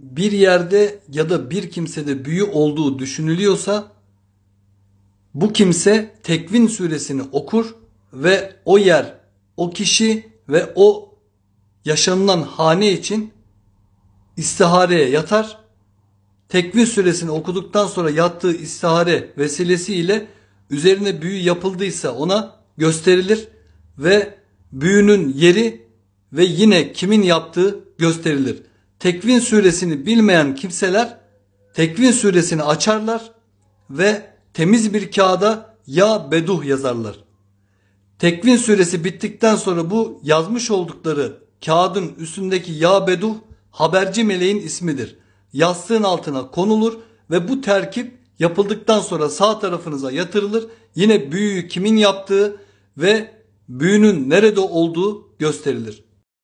bir yerde ya da bir kimsede büyü olduğu düşünülüyorsa bu kimse Tekvin suresini okur ve o yer, o kişi ve o yaşanılan hane için istihareye yatar. Tekvin suresini okuduktan sonra yattığı istihare vesilesiyle üzerine büyü yapıldıysa ona gösterilir ve büyünün yeri ve yine kimin yaptığı gösterilir. Tekvin suresini bilmeyen kimseler Tekvin suresini açarlar ve temiz bir kağıda ya beduh yazarlar. Tekvin suresi bittikten sonra bu yazmış oldukları kağıdın üstündeki ya beduh haberci meleğin ismidir. Yastığın altına konulur ve bu terkip yapıldıktan sonra sağ tarafınıza yatırılır. Yine büyüyü kimin yaptığı ve büyünün nerede olduğu gösterilir.